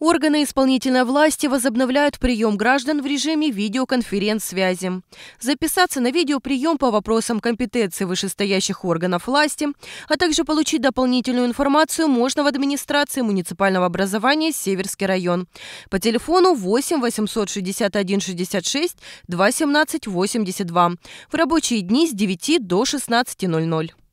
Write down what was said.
Органы исполнительной власти возобновляют прием граждан в режиме видеоконференц-связи. Записаться на видеоприем по вопросам компетенции вышестоящих органов власти, а также получить дополнительную информацию можно в администрации муниципального образования Северский район по телефону 8 861 66 217 82 в рабочие дни с 9 до 16.00.